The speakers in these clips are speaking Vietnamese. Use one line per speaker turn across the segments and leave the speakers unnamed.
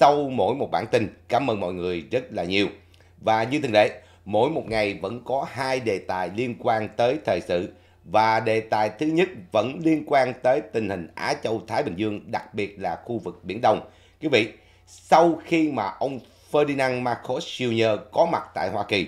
sau mỗi một bản tin. Cảm ơn mọi người rất là nhiều. Và như thường lệ, mỗi một ngày vẫn có hai đề tài liên quan tới thời sự và đề tài thứ nhất vẫn liên quan tới tình hình Á Châu Thái Bình Dương, đặc biệt là khu vực Biển Đông. Quý vị, sau khi mà ông Ferdinand Marcos Jr. có mặt tại Hoa Kỳ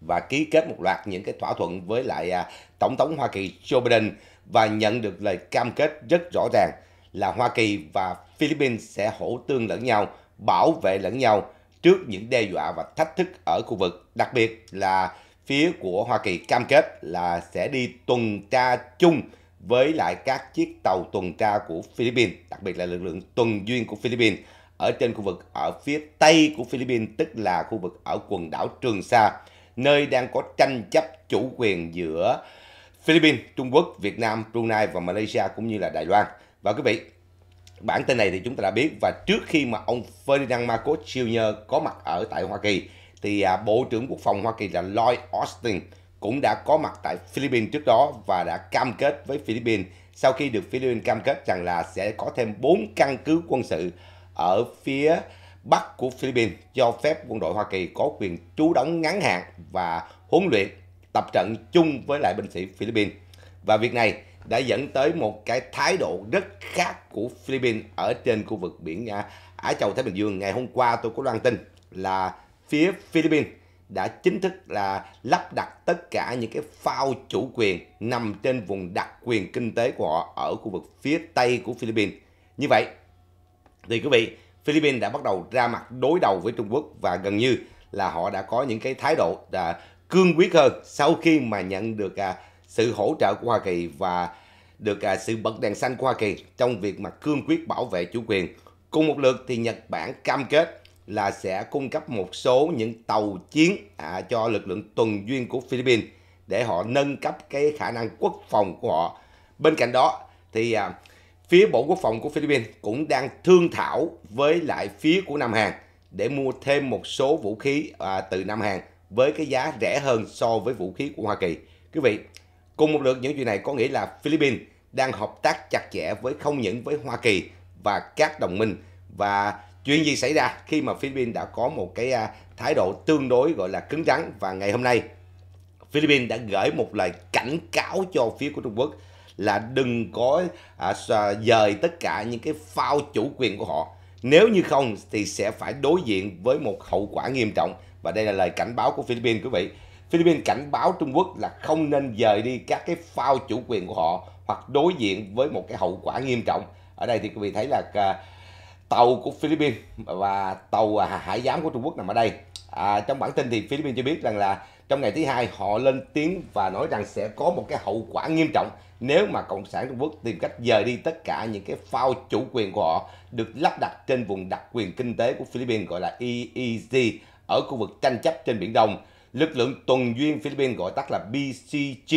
và ký kết một loạt những cái thỏa thuận với lại à, Tổng thống Hoa Kỳ Joe Biden và nhận được lời cam kết rất rõ ràng là Hoa Kỳ và Philippines sẽ hỗ tương lẫn nhau, bảo vệ lẫn nhau trước những đe dọa và thách thức ở khu vực, đặc biệt là phía của Hoa Kỳ cam kết là sẽ đi tuần tra chung với lại các chiếc tàu tuần tra của Philippines, đặc biệt là lực lượng tuần duyên của Philippines ở trên khu vực ở phía tây của Philippines, tức là khu vực ở quần đảo Trường Sa, nơi đang có tranh chấp chủ quyền giữa Philippines, Trung Quốc, Việt Nam, Brunei và Malaysia cũng như là Đài Loan. Và quý vị, bản tin này thì chúng ta đã biết và trước khi mà ông Ferdinand Marcos Jr. có mặt ở tại Hoa Kỳ thì à, Bộ trưởng Quốc phòng Hoa Kỳ là Lloyd Austin cũng đã có mặt tại Philippines trước đó và đã cam kết với Philippines sau khi được Philippines cam kết rằng là sẽ có thêm 4 căn cứ quân sự ở phía bắc của Philippines cho phép quân đội Hoa Kỳ có quyền trú đóng ngắn hạn và huấn luyện tập trận chung với lại binh sĩ Philippines. Và việc này đã dẫn tới một cái thái độ rất khác của Philippines ở trên khu vực biển nga Á Châu Thái Bình Dương. Ngày hôm qua tôi có loan tin là phía Philippines đã chính thức là lắp đặt tất cả những cái phao chủ quyền nằm trên vùng đặc quyền kinh tế của họ ở khu vực phía Tây của Philippines. Như vậy thì quý vị, Philippines đã bắt đầu ra mặt đối đầu với Trung Quốc và gần như là họ đã có những cái thái độ là cương quyết hơn sau khi mà nhận được à, sự hỗ trợ của Hoa Kỳ và được à, sự bật đèn xanh của Hoa Kỳ trong việc mà cương quyết bảo vệ chủ quyền. Cùng một lượt thì Nhật Bản cam kết là sẽ cung cấp một số những tàu chiến à, cho lực lượng tuần duyên của Philippines để họ nâng cấp cái khả năng quốc phòng của họ. Bên cạnh đó thì à, phía Bộ Quốc phòng của Philippines cũng đang thương thảo với lại phía của Nam Hàn để mua thêm một số vũ khí à, từ Nam Hàn với cái giá rẻ hơn so với vũ khí của Hoa Kỳ. Quý vị, Cùng một lượt những chuyện này có nghĩa là Philippines đang hợp tác chặt chẽ với không những với Hoa Kỳ và các đồng minh và chuyện gì xảy ra khi mà Philippines đã có một cái à, thái độ tương đối gọi là cứng rắn và ngày hôm nay Philippines đã gửi một lời cảnh cáo cho phía của Trung Quốc là đừng có à, dời tất cả những cái phao chủ quyền của họ nếu như không thì sẽ phải đối diện với một hậu quả nghiêm trọng và đây là lời cảnh báo của Philippines quý vị Philippines cảnh báo Trung Quốc là không nên dời đi các cái phao chủ quyền của họ hoặc đối diện với một cái hậu quả nghiêm trọng. Ở đây thì quý vị thấy là à, tàu của Philippines và tàu à, hải giám của Trung Quốc nằm ở đây. À, trong bản tin thì Philippines cho biết rằng là trong ngày thứ hai họ lên tiếng và nói rằng sẽ có một cái hậu quả nghiêm trọng nếu mà Cộng sản Trung Quốc tìm cách dời đi tất cả những cái phao chủ quyền của họ được lắp đặt trên vùng đặc quyền kinh tế của Philippines gọi là EEZ ở khu vực tranh chấp trên Biển Đông lực lượng tuần duyên Philippines gọi tắt là BCG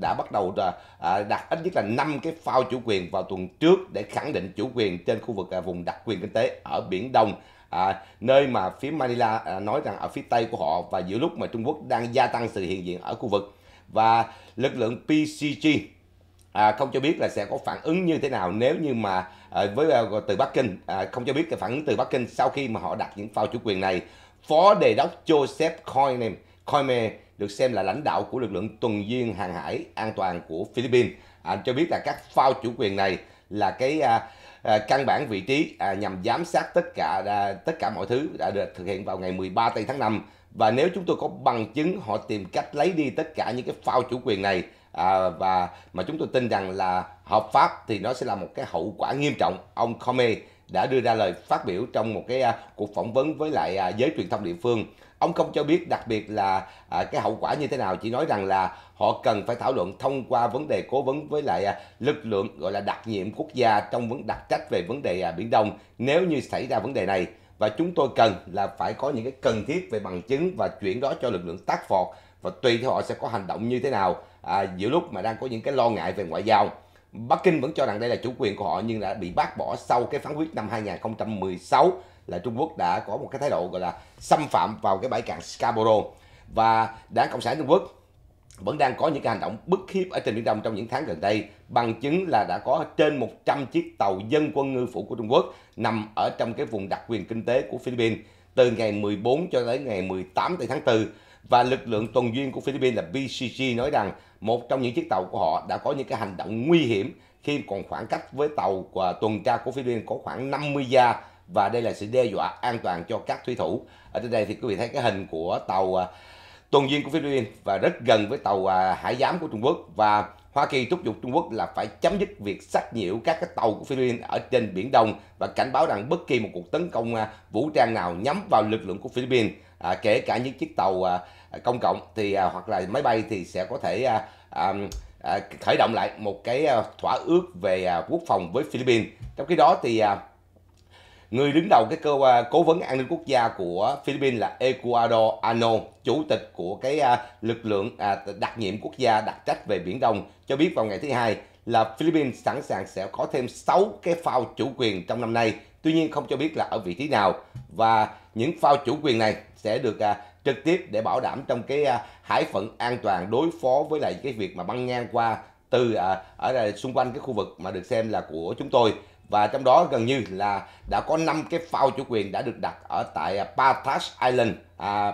đã bắt đầu à, đặt ít nhất là 5 cái phao chủ quyền vào tuần trước để khẳng định chủ quyền trên khu vực à, vùng đặc quyền kinh tế ở Biển Đông à, nơi mà phía Manila nói rằng ở phía tây của họ và giữa lúc mà Trung Quốc đang gia tăng sự hiện diện ở khu vực và lực lượng PCG không cho biết là sẽ có phản ứng như thế nào nếu như mà với từ Bắc Kinh không cho biết cái phản ứng từ Bắc Kinh sau khi mà họ đặt những phao chủ quyền này phó đề đốc Joseph Coinem Koime được xem là lãnh đạo của lực lượng tuần duyên hàng hải an toàn của Philippines. à, cho biết là các phao chủ quyền này là cái à, à, căn bản vị trí à, nhằm giám sát tất cả à, tất cả mọi thứ đã được thực hiện vào ngày 13 tây tháng 5 và nếu chúng tôi có bằng chứng họ tìm cách lấy đi tất cả những cái phao chủ quyền này à, và mà chúng tôi tin rằng là hợp pháp thì nó sẽ là một cái hậu quả nghiêm trọng ông Koime đã đưa ra lời phát biểu trong một cái à, cuộc phỏng vấn với lại à, giới truyền thông địa phương ông không cho biết đặc biệt là à, cái hậu quả như thế nào chỉ nói rằng là họ cần phải thảo luận thông qua vấn đề cố vấn với lại à, lực lượng gọi là đặc nhiệm quốc gia trong vấn đặc trách về vấn đề à, biển đông nếu như xảy ra vấn đề này và chúng tôi cần là phải có những cái cần thiết về bằng chứng và chuyển đó cho lực lượng tác phọt và tùy theo họ sẽ có hành động như thế nào à, giữa lúc mà đang có những cái lo ngại về ngoại giao Bắc Kinh vẫn cho rằng đây là chủ quyền của họ nhưng đã bị bác bỏ sau cái phán quyết năm 2016 là Trung Quốc đã có một cái thái độ gọi là xâm phạm vào cái bãi cạn Scarborough và đảng Cộng sản Trung Quốc vẫn đang có những cái hành động bức hiếp ở trên Biển Đông trong những tháng gần đây. Bằng chứng là đã có trên 100 chiếc tàu dân quân ngư phủ của Trung Quốc nằm ở trong cái vùng đặc quyền kinh tế của Philippines từ ngày 14 cho tới ngày 18 tháng 4 và lực lượng tuần duyên của Philippines là BCG nói rằng một trong những chiếc tàu của họ đã có những cái hành động nguy hiểm khi còn khoảng cách với tàu của tuần tra của Philippines có khoảng 50 gia và đây là sự đe dọa an toàn cho các thủy thủ ở trên đây thì quý vị thấy cái hình của tàu à, tuần duyên của Philippines và rất gần với tàu à, hải giám của Trung Quốc và Hoa Kỳ thúc giục Trung Quốc là phải chấm dứt việc sách nhiễu các cái tàu của Philippines ở trên Biển Đông và cảnh báo rằng bất kỳ một cuộc tấn công à, vũ trang nào nhắm vào lực lượng của Philippines, kể cả những chiếc tàu công cộng thì hoặc là máy bay thì sẽ có thể à, khởi động lại một cái thỏa ước về quốc phòng với Philippines. Trong khi đó thì Người đứng đầu cái cơ quan cố vấn an ninh quốc gia của Philippines là Ecuador Ano, chủ tịch của cái à, lực lượng à, đặc nhiệm quốc gia đặc trách về Biển Đông cho biết vào ngày thứ hai là Philippines sẵn sàng sẽ có thêm 6 cái phao chủ quyền trong năm nay, tuy nhiên không cho biết là ở vị trí nào và những phao chủ quyền này sẽ được à, trực tiếp để bảo đảm trong cái à, hải phận an toàn đối phó với lại cái việc mà băng ngang qua từ à, ở à, xung quanh cái khu vực mà được xem là của chúng tôi và trong đó gần như là đã có 5 cái phao chủ quyền đã được đặt ở tại Patash à, Island, à,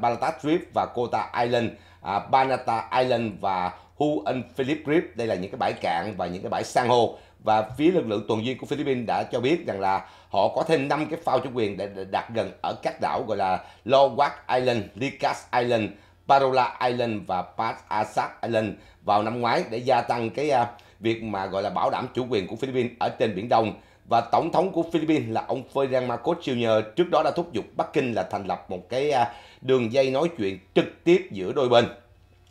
Balatas Reef và Kota Island, à, Banata Island và Huan Philip Reef. Đây là những cái bãi cạn và những cái bãi san hô và phía lực lượng tuần duyên của Philippines đã cho biết rằng là họ có thêm 5 cái phao chủ quyền để đặt gần ở các đảo gọi là Lowak Island, Likas Island, Parola Island và Pat Asad Island vào năm ngoái để gia tăng cái uh, việc mà gọi là bảo đảm chủ quyền của Philippines ở trên Biển Đông và tổng thống của Philippines là ông Ferdinand Marcos Jr. trước đó đã thúc giục Bắc Kinh là thành lập một cái à, đường dây nói chuyện trực tiếp giữa đôi bên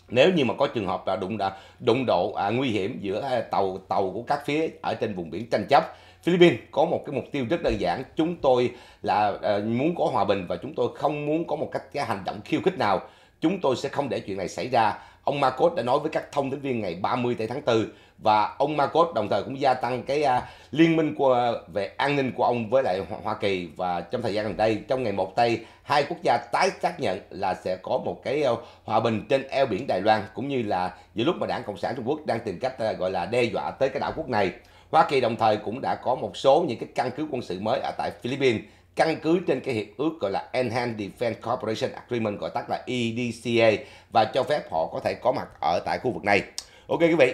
nếu như mà có trường hợp là đụng đã đụng độ à, nguy hiểm giữa à, tàu tàu của các phía ở trên vùng biển tranh chấp Philippines có một cái mục tiêu rất đơn giản chúng tôi là à, muốn có hòa bình và chúng tôi không muốn có một cách cái à, hành động khiêu khích nào chúng tôi sẽ không để chuyện này xảy ra ông Marcos đã nói với các thông tin viên ngày 30 tây tháng 4 và ông Marcos đồng thời cũng gia tăng cái uh, liên minh của, về an ninh của ông với lại Hoa Kỳ và trong thời gian gần đây trong ngày một tây hai quốc gia tái xác nhận là sẽ có một cái uh, hòa bình trên eo biển Đài Loan cũng như là giữa lúc mà đảng Cộng sản Trung Quốc đang tìm cách uh, gọi là đe dọa tới cái đảo quốc này Hoa Kỳ đồng thời cũng đã có một số những cái căn cứ quân sự mới ở tại Philippines căn cứ trên cái hiệp ước gọi là Enhanced Defense Cooperation Agreement gọi tắt là EDCA và cho phép họ có thể có mặt ở tại khu vực này. Ok quý vị,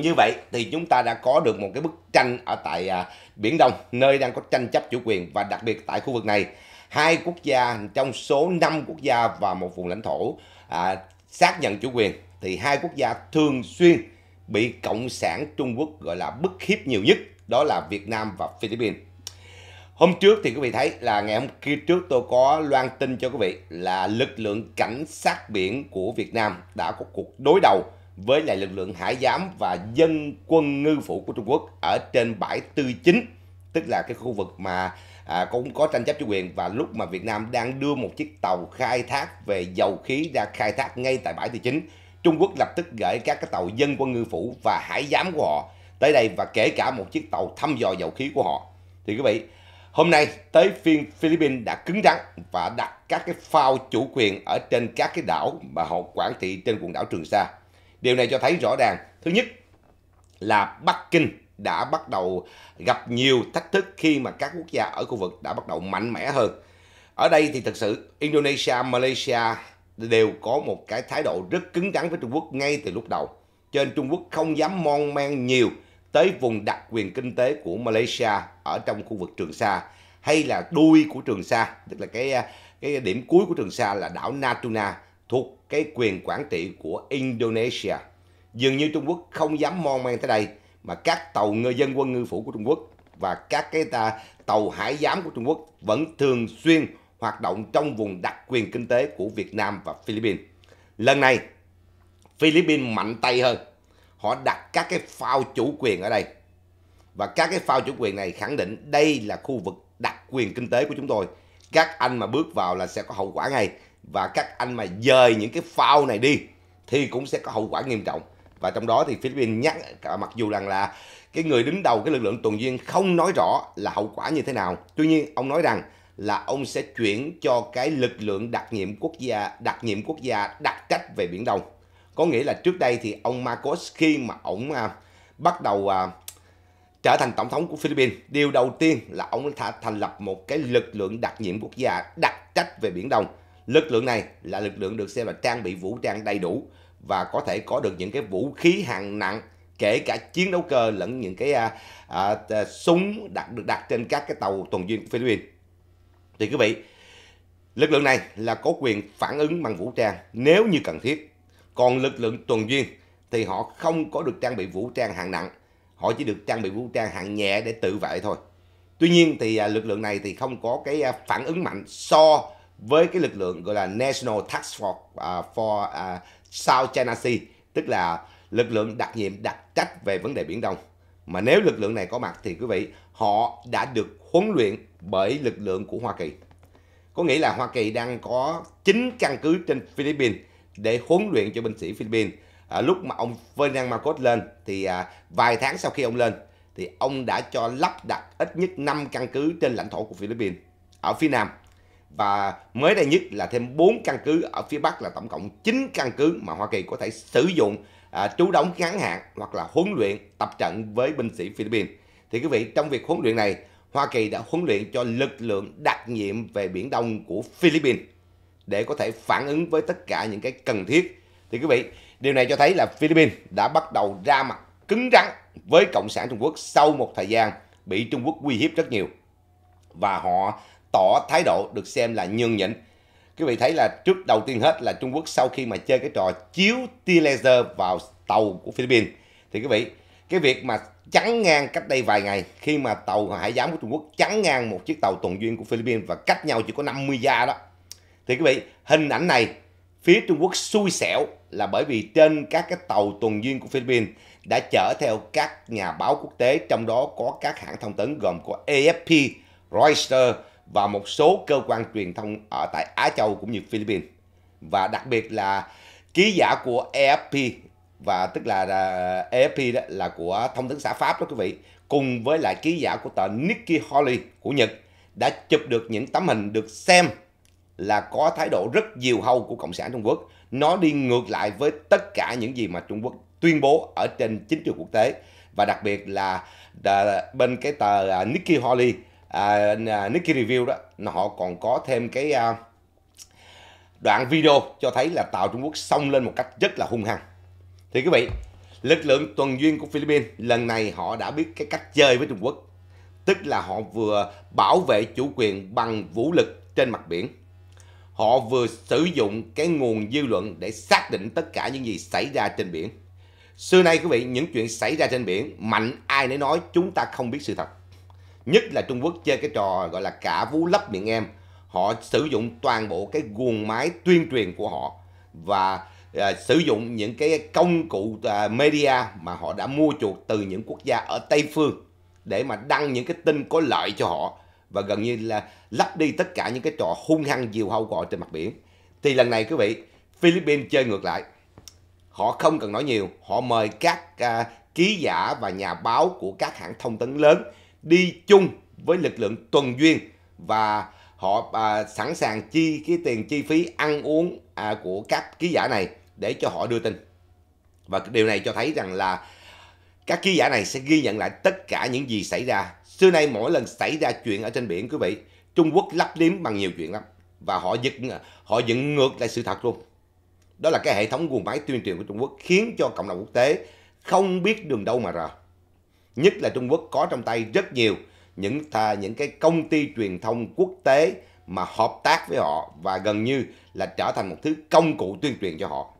như vậy thì chúng ta đã có được một cái bức tranh ở tại à, Biển Đông, nơi đang có tranh chấp chủ quyền và đặc biệt tại khu vực này, hai quốc gia trong số 5 quốc gia và một vùng lãnh thổ à, xác nhận chủ quyền thì hai quốc gia thường xuyên bị Cộng sản Trung Quốc gọi là bức hiếp nhiều nhất, đó là Việt Nam và Philippines. Hôm trước thì quý vị thấy là ngày hôm kia trước tôi có loan tin cho quý vị là lực lượng cảnh sát biển của Việt Nam đã có cuộc đối đầu với lại lực lượng hải giám và dân quân ngư phủ của Trung Quốc ở trên bãi Tư Chính, tức là cái khu vực mà à, cũng có tranh chấp chủ quyền và lúc mà Việt Nam đang đưa một chiếc tàu khai thác về dầu khí ra khai thác ngay tại bãi Tư Chính, Trung Quốc lập tức gửi các cái tàu dân quân ngư phủ và hải giám của họ tới đây và kể cả một chiếc tàu thăm dò dầu khí của họ. Thì quý vị, hôm nay tới phiên Philippines đã cứng rắn và đặt các cái phao chủ quyền ở trên các cái đảo mà họ quản trị trên quần đảo Trường Sa. Điều này cho thấy rõ ràng, thứ nhất là Bắc Kinh đã bắt đầu gặp nhiều thách thức khi mà các quốc gia ở khu vực đã bắt đầu mạnh mẽ hơn. Ở đây thì thực sự Indonesia, Malaysia đều có một cái thái độ rất cứng rắn với Trung Quốc ngay từ lúc đầu. Cho nên Trung Quốc không dám mon men nhiều tới vùng đặc quyền kinh tế của Malaysia ở trong khu vực Trường Sa hay là đuôi của Trường Sa, tức là cái à, cái điểm cuối của Trường Sa là đảo Natuna thuộc cái quyền quản trị của Indonesia. Dường như Trung Quốc không dám mon men tới đây mà các tàu ngư dân quân ngư phủ của Trung Quốc và các cái ta, tàu hải giám của Trung Quốc vẫn thường xuyên hoạt động trong vùng đặc quyền kinh tế của Việt Nam và Philippines. Lần này, Philippines mạnh tay hơn. Họ đặt các cái phao chủ quyền ở đây. Và các cái phao chủ quyền này khẳng định đây là khu vực đặc quyền kinh tế của chúng tôi. Các anh mà bước vào là sẽ có hậu quả ngay và các anh mà dời những cái phao này đi thì cũng sẽ có hậu quả nghiêm trọng và trong đó thì Philippines nhắc à, mặc dù rằng là cái người đứng đầu cái lực lượng tuần duyên không nói rõ là hậu quả như thế nào tuy nhiên ông nói rằng là ông sẽ chuyển cho cái lực lượng đặc nhiệm quốc gia đặc nhiệm quốc gia đặc trách về biển đông có nghĩa là trước đây thì ông Marcos khi mà ông à, bắt đầu à, trở thành tổng thống của Philippines điều đầu tiên là ông đã thành lập một cái lực lượng đặc nhiệm quốc gia đặc trách về biển đông Lực lượng này là lực lượng được xem là trang bị vũ trang đầy đủ và có thể có được những cái vũ khí hạng nặng kể cả chiến đấu cơ lẫn những cái à, à, à, súng đặt được đặt trên các cái tàu tuần duyên của Philippines. Thì quý vị, lực lượng này là có quyền phản ứng bằng vũ trang nếu như cần thiết. Còn lực lượng tuần duyên thì họ không có được trang bị vũ trang hạng nặng, họ chỉ được trang bị vũ trang hạng nhẹ để tự vệ thôi. Tuy nhiên thì à, lực lượng này thì không có cái à, phản ứng mạnh so với cái lực lượng gọi là National Task Force uh, for uh, South China Sea tức là lực lượng đặc nhiệm đặc trách về vấn đề biển Đông mà nếu lực lượng này có mặt thì quý vị họ đã được huấn luyện bởi lực lượng của Hoa Kỳ có nghĩa là Hoa Kỳ đang có 9 căn cứ trên Philippines để huấn luyện cho binh sĩ Philippines à, lúc mà ông Ferdinand Marcos lên thì à, vài tháng sau khi ông lên thì ông đã cho lắp đặt ít nhất 5 căn cứ trên lãnh thổ của Philippines ở phía Nam và mới đây nhất là thêm 4 căn cứ ở phía Bắc là tổng cộng 9 căn cứ mà Hoa Kỳ có thể sử dụng à, trú đóng ngắn hạn hoặc là huấn luyện tập trận với binh sĩ Philippines. Thì quý vị, trong việc huấn luyện này, Hoa Kỳ đã huấn luyện cho lực lượng đặc nhiệm về Biển Đông của Philippines để có thể phản ứng với tất cả những cái cần thiết. Thì quý vị, điều này cho thấy là Philippines đã bắt đầu ra mặt cứng rắn với Cộng sản Trung Quốc sau một thời gian bị Trung Quốc uy hiếp rất nhiều. Và họ tỏ thái độ được xem là nhường nhịn. Quý vị thấy là trước đầu tiên hết là Trung Quốc sau khi mà chơi cái trò chiếu tia laser vào tàu của Philippines thì quý vị cái việc mà chắn ngang cách đây vài ngày khi mà tàu hải giám của Trung Quốc chắn ngang một chiếc tàu tuần duyên của Philippines và cách nhau chỉ có 50 gia đó thì quý vị hình ảnh này phía Trung Quốc xui xẻo là bởi vì trên các cái tàu tuần duyên của Philippines đã chở theo các nhà báo quốc tế trong đó có các hãng thông tấn gồm có AFP, Reuters, và một số cơ quan truyền thông ở tại Á Châu cũng như Philippines và đặc biệt là ký giả của AFP và tức là à, AFP đó là của thông tấn xã Pháp đó quý vị cùng với lại ký giả của tờ Nikki Holly của Nhật đã chụp được những tấm hình được xem là có thái độ rất diều hâu của Cộng sản Trung Quốc. Nó đi ngược lại với tất cả những gì mà Trung Quốc tuyên bố ở trên chính trường quốc tế. Và đặc biệt là à, bên cái tờ à, Nikki Holly à, à Nikkei Review đó họ còn có thêm cái à, đoạn video cho thấy là tàu Trung Quốc xông lên một cách rất là hung hăng thì quý vị lực lượng tuần duyên của Philippines lần này họ đã biết cái cách chơi với Trung Quốc tức là họ vừa bảo vệ chủ quyền bằng vũ lực trên mặt biển họ vừa sử dụng cái nguồn dư luận để xác định tất cả những gì xảy ra trên biển xưa nay quý vị những chuyện xảy ra trên biển mạnh ai nấy nói chúng ta không biết sự thật Nhất là Trung Quốc chơi cái trò gọi là cả vú lấp miệng em. Họ sử dụng toàn bộ cái guồng máy tuyên truyền của họ và à, sử dụng những cái công cụ à, media mà họ đã mua chuộc từ những quốc gia ở Tây Phương để mà đăng những cái tin có lợi cho họ và gần như là lắp đi tất cả những cái trò hung hăng diều hâu của họ trên mặt biển. Thì lần này quý vị, Philippines chơi ngược lại. Họ không cần nói nhiều, họ mời các à, ký giả và nhà báo của các hãng thông tấn lớn đi chung với lực lượng tuần duyên và họ à, sẵn sàng chi cái tiền chi phí ăn uống à, của các ký giả này để cho họ đưa tin và điều này cho thấy rằng là các ký giả này sẽ ghi nhận lại tất cả những gì xảy ra xưa nay mỗi lần xảy ra chuyện ở trên biển quý vị Trung Quốc lấp liếm bằng nhiều chuyện lắm và họ giật họ dựng ngược lại sự thật luôn đó là cái hệ thống guồng máy tuyên truyền của Trung Quốc khiến cho cộng đồng quốc tế không biết đường đâu mà rờ nhất là Trung Quốc có trong tay rất nhiều những thà những cái công ty truyền thông quốc tế mà hợp tác với họ và gần như là trở thành một thứ công cụ tuyên truyền cho họ.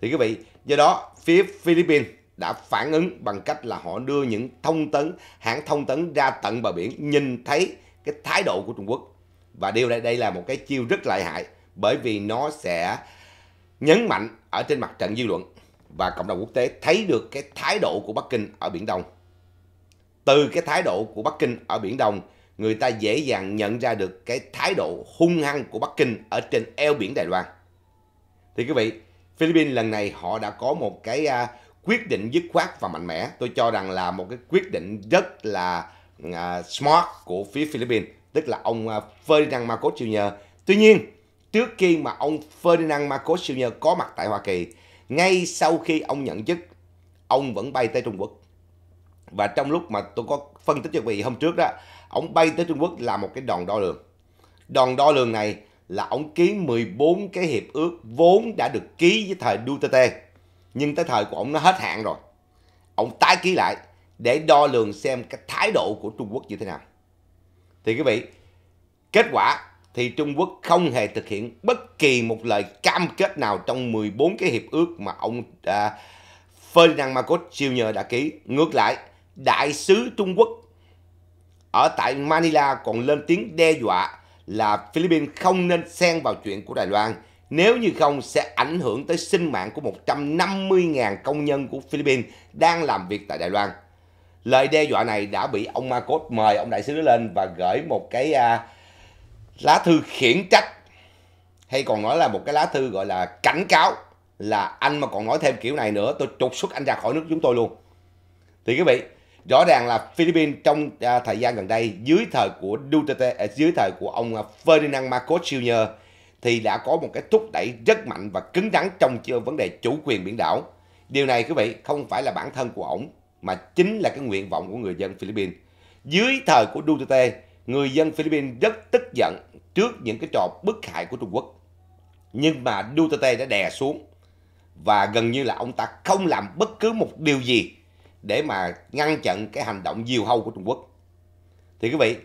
Thì quý vị, do đó phía Philippines đã phản ứng bằng cách là họ đưa những thông tấn, hãng thông tấn ra tận bờ biển nhìn thấy cái thái độ của Trung Quốc. Và điều này đây là một cái chiêu rất lợi hại bởi vì nó sẽ nhấn mạnh ở trên mặt trận dư luận và cộng đồng quốc tế thấy được cái thái độ của Bắc Kinh ở Biển Đông từ cái thái độ của Bắc Kinh ở Biển Đông, người ta dễ dàng nhận ra được cái thái độ hung hăng của Bắc Kinh ở trên eo biển Đài Loan. Thì quý vị, Philippines lần này họ đã có một cái uh, quyết định dứt khoát và mạnh mẽ. Tôi cho rằng là một cái quyết định rất là uh, smart của phía Philippines, tức là ông uh, Ferdinand Marcos Jr. Tuy nhiên, trước khi mà ông Ferdinand Marcos Jr. có mặt tại Hoa Kỳ, ngay sau khi ông nhận chức, ông vẫn bay tới Trung Quốc và trong lúc mà tôi có phân tích cho vị hôm trước đó ông bay tới Trung Quốc làm một cái đòn đo lường đòn đo lường này là ông ký 14 cái hiệp ước vốn đã được ký với thời Duterte nhưng tới thời của ông nó hết hạn rồi ông tái ký lại để đo lường xem cái thái độ của Trung Quốc như thế nào thì quý vị kết quả thì Trung Quốc không hề thực hiện bất kỳ một lời cam kết nào trong 14 cái hiệp ước mà ông à, Ferdinand Marcos Jr. đã ký. Ngược lại, đại sứ Trung Quốc ở tại Manila còn lên tiếng đe dọa là Philippines không nên xen vào chuyện của Đài Loan. Nếu như không sẽ ảnh hưởng tới sinh mạng của 150.000 công nhân của Philippines đang làm việc tại Đài Loan. Lời đe dọa này đã bị ông Marcos mời ông đại sứ lên và gửi một cái à, lá thư khiển trách hay còn nói là một cái lá thư gọi là cảnh cáo là anh mà còn nói thêm kiểu này nữa tôi trục xuất anh ra khỏi nước chúng tôi luôn. Thì quý vị, rõ ràng là Philippines trong à, thời gian gần đây dưới thời của Duterte à, dưới thời của ông à, Ferdinand Marcos Jr thì đã có một cái thúc đẩy rất mạnh và cứng rắn trong vấn đề chủ quyền biển đảo. Điều này quý vị không phải là bản thân của ông mà chính là cái nguyện vọng của người dân Philippines. Dưới thời của Duterte, người dân Philippines rất tức giận trước những cái trò bức hại của Trung Quốc. Nhưng mà Duterte đã đè xuống và gần như là ông ta không làm bất cứ một điều gì để mà ngăn chặn cái hành động diều hâu của Trung Quốc. Thì quý vị,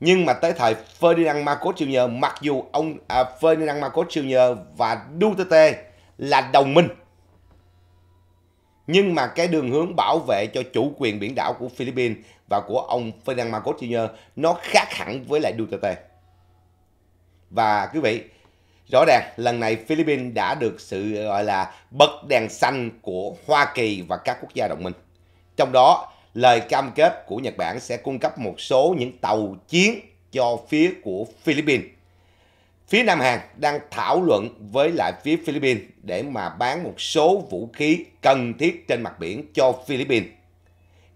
nhưng mà tới thời Ferdinand Marcos Jr. mặc dù ông à, Ferdinand Marcos Jr. và Duterte là đồng minh nhưng mà cái đường hướng bảo vệ cho chủ quyền biển đảo của Philippines và của ông Ferdinand Marcos Jr. nó khác hẳn với lại Duterte. Và quý vị, rõ ràng lần này Philippines đã được sự gọi là bật đèn xanh của Hoa Kỳ và các quốc gia đồng minh. Trong đó, lời cam kết của Nhật Bản sẽ cung cấp một số những tàu chiến cho phía của Philippines. Phía Nam Hàn đang thảo luận với lại phía Philippines để mà bán một số vũ khí cần thiết trên mặt biển cho Philippines.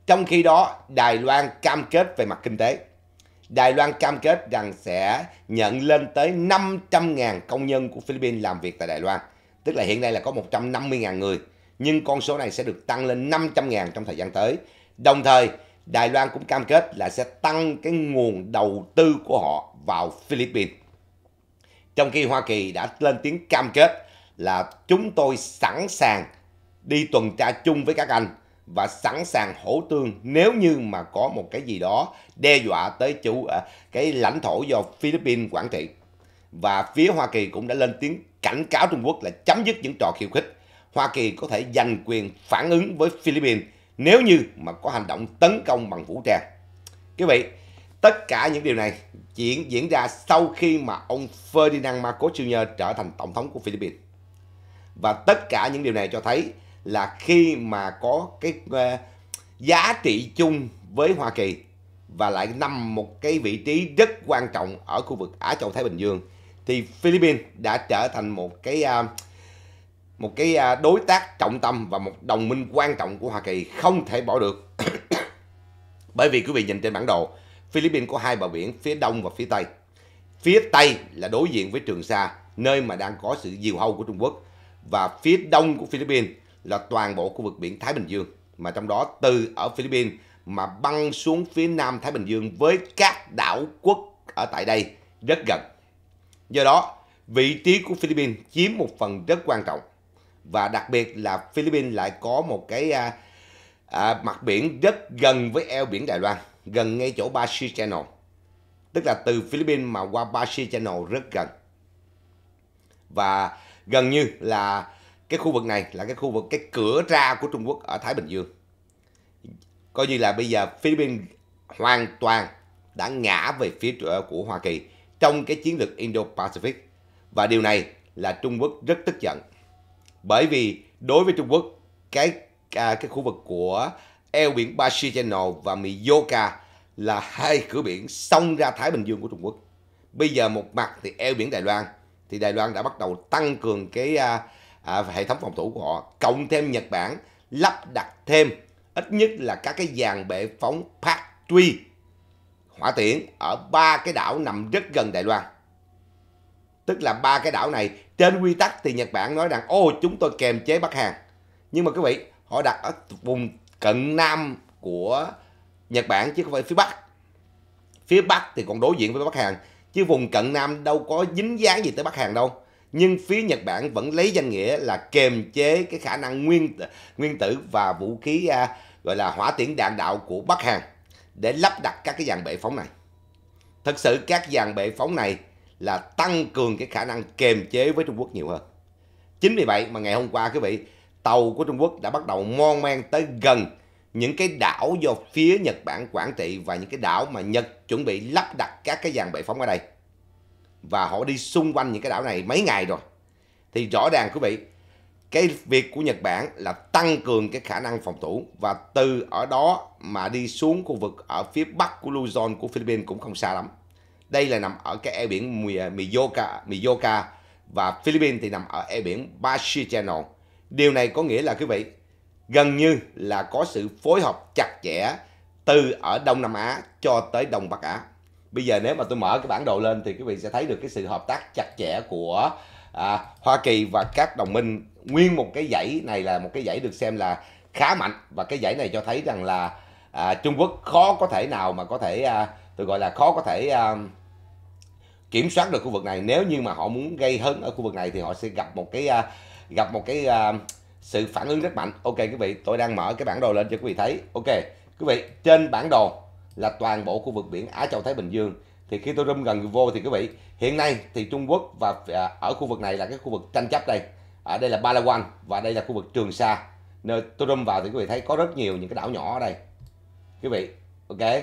Trong khi đó, Đài Loan cam kết về mặt kinh tế. Đài Loan cam kết rằng sẽ nhận lên tới 500.000 công nhân của Philippines làm việc tại Đài Loan. Tức là hiện nay là có 150.000 người nhưng con số này sẽ được tăng lên 500.000 trong thời gian tới. Đồng thời, Đài Loan cũng cam kết là sẽ tăng cái nguồn đầu tư của họ vào Philippines. Trong khi Hoa Kỳ đã lên tiếng cam kết là chúng tôi sẵn sàng đi tuần tra chung với các anh và sẵn sàng hỗ tương nếu như mà có một cái gì đó đe dọa tới chủ à, cái lãnh thổ do Philippines quản trị. Và phía Hoa Kỳ cũng đã lên tiếng cảnh cáo Trung Quốc là chấm dứt những trò khiêu khích Hoa Kỳ có thể giành quyền phản ứng với Philippines nếu như mà có hành động tấn công bằng vũ trang. Quý vị, tất cả những điều này diễn diễn ra sau khi mà ông Ferdinand Marcos Jr. trở thành tổng thống của Philippines. Và tất cả những điều này cho thấy là khi mà có cái ờ, giá trị chung với Hoa Kỳ và lại nằm một cái vị trí rất quan trọng ở khu vực Á Châu Thái Bình Dương thì Philippines đã trở thành một cái uh, một cái à, đối tác trọng tâm và một đồng minh quan trọng của Hoa Kỳ không thể bỏ được. Bởi vì quý vị nhìn trên bản đồ, Philippines có hai bờ biển phía đông và phía tây. Phía tây là đối diện với Trường Sa, nơi mà đang có sự diều hâu của Trung Quốc. Và phía đông của Philippines là toàn bộ khu vực biển Thái Bình Dương, mà trong đó từ ở Philippines mà băng xuống phía nam Thái Bình Dương với các đảo quốc ở tại đây rất gần. Do đó, vị trí của Philippines chiếm một phần rất quan trọng và đặc biệt là Philippines lại có một cái à, à, mặt biển rất gần với eo biển Đài Loan, gần ngay chỗ Ba Channel. Tức là từ Philippines mà qua Ba Channel rất gần. Và gần như là cái khu vực này là cái khu vực cái cửa ra của Trung Quốc ở Thái Bình Dương. Coi như là bây giờ Philippines hoàn toàn đã ngã về phía của Hoa Kỳ trong cái chiến lược Indo-Pacific. Và điều này là Trung Quốc rất tức giận bởi vì đối với Trung Quốc, cái à, cái khu vực của eo biển Bashi Channel và Miyoka là hai cửa biển xông ra Thái Bình Dương của Trung Quốc. Bây giờ một mặt thì eo biển Đài Loan thì Đài Loan đã bắt đầu tăng cường cái à, à, hệ thống phòng thủ của họ, cộng thêm Nhật Bản lắp đặt thêm ít nhất là các cái dàn bệ phóng Patri hỏa tiễn ở ba cái đảo nằm rất gần Đài Loan. Tức là ba cái đảo này trên quy tắc thì Nhật Bản nói rằng ô chúng tôi kềm chế Bắc Hàn nhưng mà quý vị họ đặt ở vùng cận nam của Nhật Bản chứ không phải phía Bắc phía Bắc thì còn đối diện với Bắc Hàn chứ vùng cận nam đâu có dính dáng gì tới Bắc Hàn đâu nhưng phía Nhật Bản vẫn lấy danh nghĩa là kềm chế cái khả năng nguyên nguyên tử và vũ khí à, gọi là hỏa tiễn đạn đạo của Bắc Hàn để lắp đặt các cái dàn bệ phóng này. Thực sự các dàn bệ phóng này là tăng cường cái khả năng kềm chế với Trung Quốc nhiều hơn. Chính vì vậy mà ngày hôm qua quý vị, tàu của Trung Quốc đã bắt đầu mon men tới gần những cái đảo do phía Nhật Bản quản trị và những cái đảo mà Nhật chuẩn bị lắp đặt các cái dàn bệ phóng ở đây. Và họ đi xung quanh những cái đảo này mấy ngày rồi. Thì rõ ràng quý vị, cái việc của Nhật Bản là tăng cường cái khả năng phòng thủ và từ ở đó mà đi xuống khu vực ở phía bắc của Luzon của Philippines cũng không xa lắm đây là nằm ở cái eo biển Miyoka, Miyoka và Philippines thì nằm ở eo biển Bashi Channel. Điều này có nghĩa là quý vị gần như là có sự phối hợp chặt chẽ từ ở Đông Nam Á cho tới Đông Bắc Á. Bây giờ nếu mà tôi mở cái bản đồ lên thì quý vị sẽ thấy được cái sự hợp tác chặt chẽ của à, Hoa Kỳ và các đồng minh. Nguyên một cái dãy này là một cái dãy được xem là khá mạnh và cái dãy này cho thấy rằng là à, Trung Quốc khó có thể nào mà có thể à, tôi gọi là khó có thể à, kiểm soát được khu vực này nếu như mà họ muốn gây hấn ở khu vực này thì họ sẽ gặp một cái à, gặp một cái à, sự phản ứng rất mạnh ok quý vị tôi đang mở cái bản đồ lên cho quý vị thấy ok quý vị trên bản đồ là toàn bộ khu vực biển Á Châu Thái Bình Dương thì khi tôi rung gần vô thì quý vị hiện nay thì Trung Quốc và à, ở khu vực này là cái khu vực tranh chấp đây ở đây là Palawan và đây là khu vực Trường Sa nơi tôi rung vào thì quý vị thấy có rất nhiều những cái đảo nhỏ ở đây quý vị ok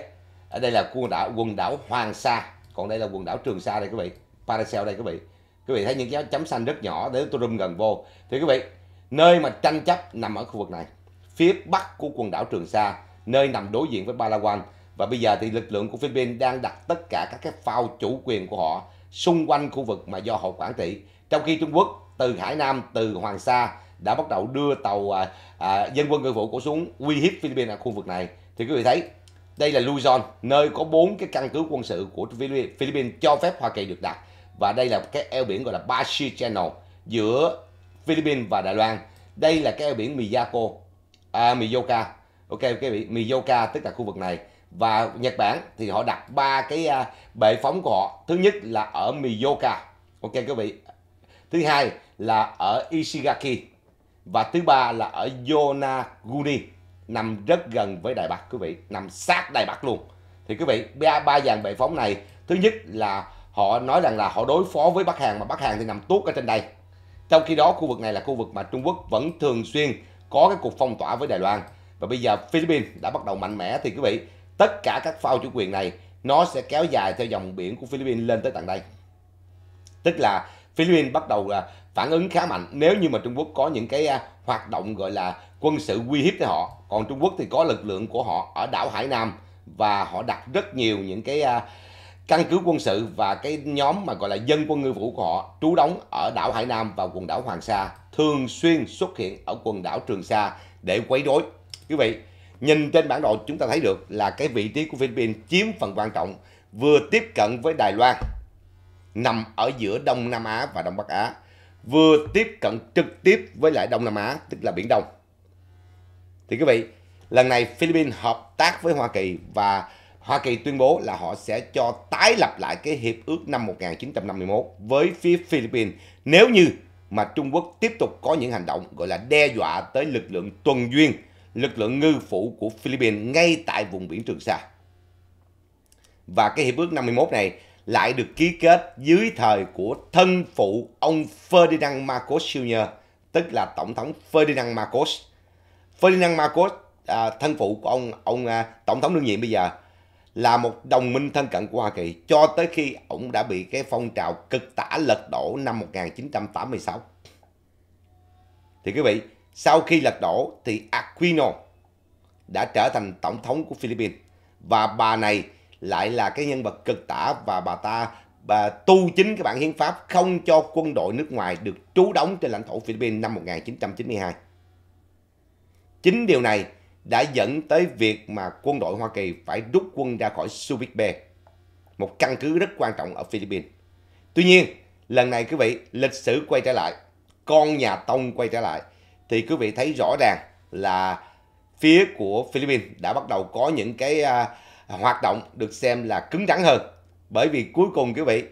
ở đây là quân đảo quần đảo Hoàng Sa còn đây là quần đảo Trường Sa đây quý vị Paracel đây quý vị quý vị thấy những cái chấm xanh rất nhỏ để tôi rung gần vô thì quý vị nơi mà tranh chấp nằm ở khu vực này phía bắc của quần đảo Trường Sa nơi nằm đối diện với Palawan và bây giờ thì lực lượng của Philippines đang đặt tất cả các cái phao chủ quyền của họ xung quanh khu vực mà do họ quản trị trong khi Trung Quốc từ Hải Nam từ Hoàng Sa đã bắt đầu đưa tàu à, à, dân quân ngư vụ của xuống uy hiếp Philippines ở khu vực này thì quý vị thấy đây là Luzon, nơi có bốn cái căn cứ quân sự của Philippines cho phép Hoa Kỳ được đặt. Và đây là cái eo biển gọi là Bashi Channel giữa Philippines và Đài Loan. Đây là cái eo biển Miyako, à, Miyoka. Ok, cái biển Miyoka tức là khu vực này. Và Nhật Bản thì họ đặt ba cái uh, bệ phóng của họ. Thứ nhất là ở Miyoka. Ok quý vị. Thứ hai là ở Ishigaki. Và thứ ba là ở Yonaguni nằm rất gần với Đài Bắc quý vị, nằm sát Đài Bắc luôn. Thì quý vị, ba ba dàn bệ phóng này, thứ nhất là họ nói rằng là họ đối phó với Bắc Hàn mà Bắc Hàn thì nằm tuốt ở trên đây. Trong khi đó khu vực này là khu vực mà Trung Quốc vẫn thường xuyên có cái cuộc phong tỏa với Đài Loan và bây giờ Philippines đã bắt đầu mạnh mẽ thì quý vị, tất cả các phao chủ quyền này nó sẽ kéo dài theo dòng biển của Philippines lên tới tận đây. Tức là Philippines bắt đầu à, phản ứng khá mạnh nếu như mà Trung Quốc có những cái à, hoạt động gọi là quân sự uy hiếp tới họ còn Trung Quốc thì có lực lượng của họ ở đảo Hải Nam và họ đặt rất nhiều những cái à, căn cứ quân sự và cái nhóm mà gọi là dân quân ngư vũ của họ trú đóng ở đảo Hải Nam và quần đảo Hoàng Sa thường xuyên xuất hiện ở quần đảo Trường Sa để quấy rối quý vị nhìn trên bản đồ chúng ta thấy được là cái vị trí của Philippines chiếm phần quan trọng vừa tiếp cận với Đài Loan nằm ở giữa Đông Nam Á và Đông Bắc Á vừa tiếp cận trực tiếp với lại Đông Nam Á tức là Biển Đông thì quý vị, lần này Philippines hợp tác với Hoa Kỳ và Hoa Kỳ tuyên bố là họ sẽ cho tái lập lại cái hiệp ước năm 1951 với phía Philippines nếu như mà Trung Quốc tiếp tục có những hành động gọi là đe dọa tới lực lượng tuần duyên, lực lượng ngư phủ của Philippines ngay tại vùng biển Trường Sa. Và cái hiệp ước 51 này lại được ký kết dưới thời của thân phụ ông Ferdinand Marcos Jr., tức là Tổng thống Ferdinand Marcos Ferdinand Marcos à, thân phụ của ông ông à, tổng thống đương nhiệm bây giờ là một đồng minh thân cận của Hoa Kỳ cho tới khi ông đã bị cái phong trào cực tả lật đổ năm 1986. Thì quý vị, sau khi lật đổ thì Aquino đã trở thành tổng thống của Philippines và bà này lại là cái nhân vật cực tả và bà ta bà tu chính cái bản hiến pháp không cho quân đội nước ngoài được trú đóng trên lãnh thổ Philippines năm 1992. Chính điều này đã dẫn tới việc mà quân đội Hoa Kỳ phải rút quân ra khỏi Subic Bay, một căn cứ rất quan trọng ở Philippines. Tuy nhiên, lần này quý vị, lịch sử quay trở lại, con nhà Tông quay trở lại, thì quý vị thấy rõ ràng là phía của Philippines đã bắt đầu có những cái à, hoạt động được xem là cứng rắn hơn. Bởi vì cuối cùng quý vị,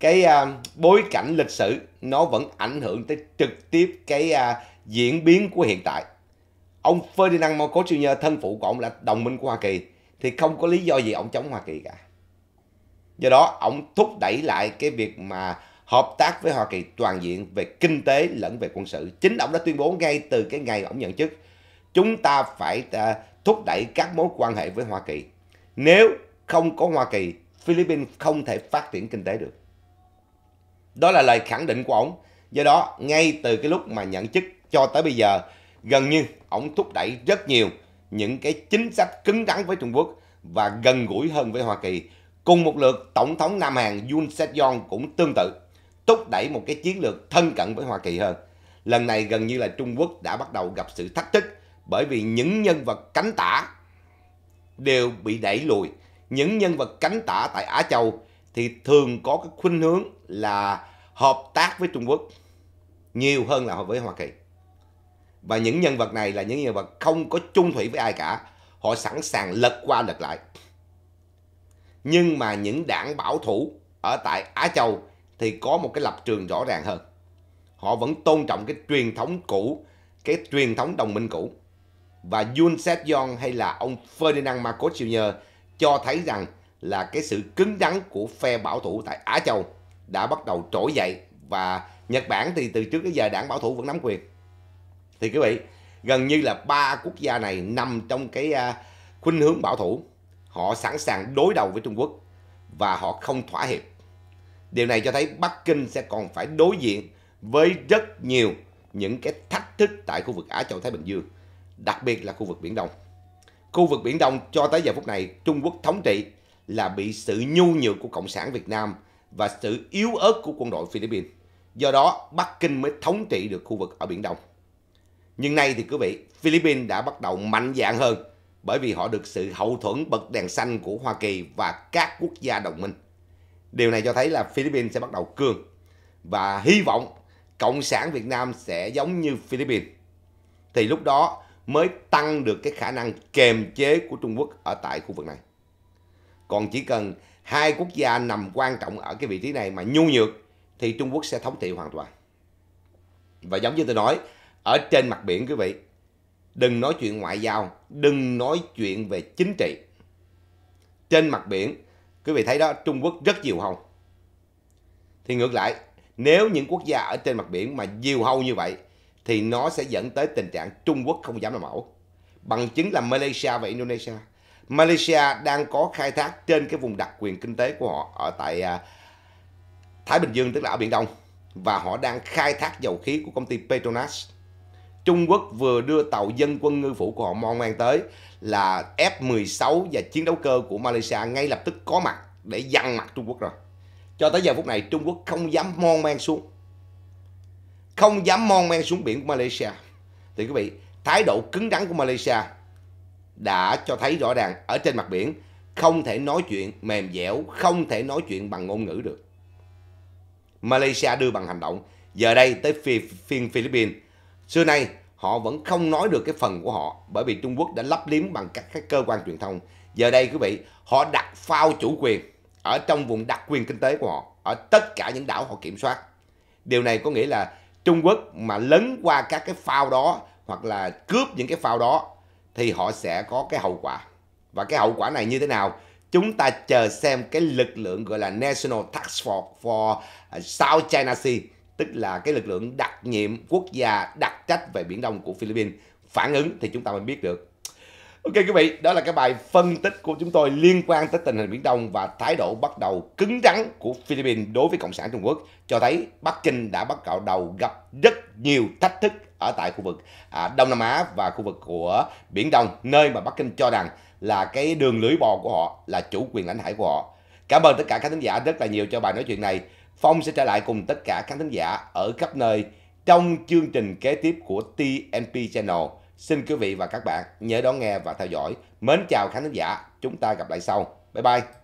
cái uh, bối cảnh lịch sử nó vẫn ảnh hưởng tới trực tiếp cái uh, diễn biến của hiện tại ông Ferdinand Marcos Jr. thân phụ của ông là đồng minh của Hoa Kỳ thì không có lý do gì ông chống Hoa Kỳ cả do đó ông thúc đẩy lại cái việc mà hợp tác với Hoa Kỳ toàn diện về kinh tế lẫn về quân sự chính ông đã tuyên bố ngay từ cái ngày ông nhận chức chúng ta phải uh, thúc đẩy các mối quan hệ với Hoa Kỳ nếu không có Hoa Kỳ Philippines không thể phát triển kinh tế được đó là lời khẳng định của ông. Do đó, ngay từ cái lúc mà nhận chức cho tới bây giờ, gần như ông thúc đẩy rất nhiều những cái chính sách cứng rắn với Trung Quốc và gần gũi hơn với Hoa Kỳ. Cùng một lượt, Tổng thống Nam Hàn Yoon Seok-yeol cũng tương tự, thúc đẩy một cái chiến lược thân cận với Hoa Kỳ hơn. Lần này gần như là Trung Quốc đã bắt đầu gặp sự thách thức bởi vì những nhân vật cánh tả đều bị đẩy lùi. Những nhân vật cánh tả tại Á Châu thì thường có cái khuynh hướng là hợp tác với Trung Quốc nhiều hơn là với Hoa Kỳ. Và những nhân vật này là những nhân vật không có chung thủy với ai cả. Họ sẵn sàng lật qua lật lại. Nhưng mà những đảng bảo thủ ở tại Á Châu thì có một cái lập trường rõ ràng hơn. Họ vẫn tôn trọng cái truyền thống cũ, cái truyền thống đồng minh cũ. Và Yun Seth Yong hay là ông Ferdinand Marcos Jr. cho thấy rằng là cái sự cứng rắn của phe bảo thủ tại Á Châu đã bắt đầu trỗi dậy và Nhật Bản thì từ trước đến giờ đảng bảo thủ vẫn nắm quyền. Thì quý vị, gần như là ba quốc gia này nằm trong cái à, khuynh hướng bảo thủ. Họ sẵn sàng đối đầu với Trung Quốc và họ không thỏa hiệp. Điều này cho thấy Bắc Kinh sẽ còn phải đối diện với rất nhiều những cái thách thức tại khu vực Á Châu Thái Bình Dương, đặc biệt là khu vực Biển Đông. Khu vực Biển Đông cho tới giờ phút này Trung Quốc thống trị là bị sự nhu nhược của Cộng sản Việt Nam – và sự yếu ớt của quân đội Philippines. Do đó, Bắc Kinh mới thống trị được khu vực ở Biển Đông. Nhưng nay thì quý vị, Philippines đã bắt đầu mạnh dạng hơn bởi vì họ được sự hậu thuẫn bật đèn xanh của Hoa Kỳ và các quốc gia đồng minh. Điều này cho thấy là Philippines sẽ bắt đầu cường và hy vọng Cộng sản Việt Nam sẽ giống như Philippines. Thì lúc đó mới tăng được cái khả năng kềm chế của Trung Quốc ở tại khu vực này. Còn chỉ cần hai quốc gia nằm quan trọng ở cái vị trí này mà nhu nhược thì Trung Quốc sẽ thống trị hoàn toàn. Và giống như tôi nói, ở trên mặt biển quý vị, đừng nói chuyện ngoại giao, đừng nói chuyện về chính trị. Trên mặt biển, quý vị thấy đó, Trung Quốc rất nhiều hầu. Thì ngược lại, nếu những quốc gia ở trên mặt biển mà nhiều hầu như vậy, thì nó sẽ dẫn tới tình trạng Trung Quốc không dám làm mẫu. Bằng chứng là Malaysia và Indonesia. Malaysia đang có khai thác trên cái vùng đặc quyền kinh tế của họ ở tại à, Thái Bình Dương tức là ở Biển Đông và họ đang khai thác dầu khí của công ty Petronas. Trung Quốc vừa đưa tàu dân quân ngư phủ của họ Mon mang tới là F-16 và chiến đấu cơ của Malaysia ngay lập tức có mặt để dằn mặt Trung Quốc rồi. Cho tới giờ phút này Trung Quốc không dám mon mang xuống. Không dám mon mang xuống biển của Malaysia. Thì quý vị, thái độ cứng rắn của Malaysia đã cho thấy rõ ràng ở trên mặt biển không thể nói chuyện mềm dẻo, không thể nói chuyện bằng ngôn ngữ được. Malaysia đưa bằng hành động, giờ đây tới phi, phiên Philippines. Xưa nay, họ vẫn không nói được cái phần của họ bởi vì Trung Quốc đã lắp liếm bằng các, các cơ quan truyền thông. Giờ đây quý vị, họ đặt phao chủ quyền ở trong vùng đặc quyền kinh tế của họ, ở tất cả những đảo họ kiểm soát. Điều này có nghĩa là Trung Quốc mà lấn qua các cái phao đó hoặc là cướp những cái phao đó thì họ sẽ có cái hậu quả. Và cái hậu quả này như thế nào? Chúng ta chờ xem cái lực lượng gọi là National Task Force for à, South China Sea, tức là cái lực lượng đặc nhiệm quốc gia đặc trách về Biển Đông của Philippines phản ứng thì chúng ta mới biết được. Ok quý vị, đó là cái bài phân tích của chúng tôi liên quan tới tình hình Biển Đông và thái độ bắt đầu cứng rắn của Philippines đối với Cộng sản Trung Quốc cho thấy Bắc Kinh đã bắt đầu gặp rất nhiều thách thức ở tại khu vực à, Đông Nam Á và khu vực của Biển Đông, nơi mà Bắc Kinh cho rằng là cái đường lưới bò của họ là chủ quyền lãnh hải của họ. Cảm ơn tất cả các khán giả rất là nhiều cho bài nói chuyện này. Phong sẽ trở lại cùng tất cả các khán giả ở khắp nơi trong chương trình kế tiếp của TNP Channel. Xin quý vị và các bạn nhớ đón nghe và theo dõi. Mến chào khán giả, chúng ta gặp lại sau. Bye bye!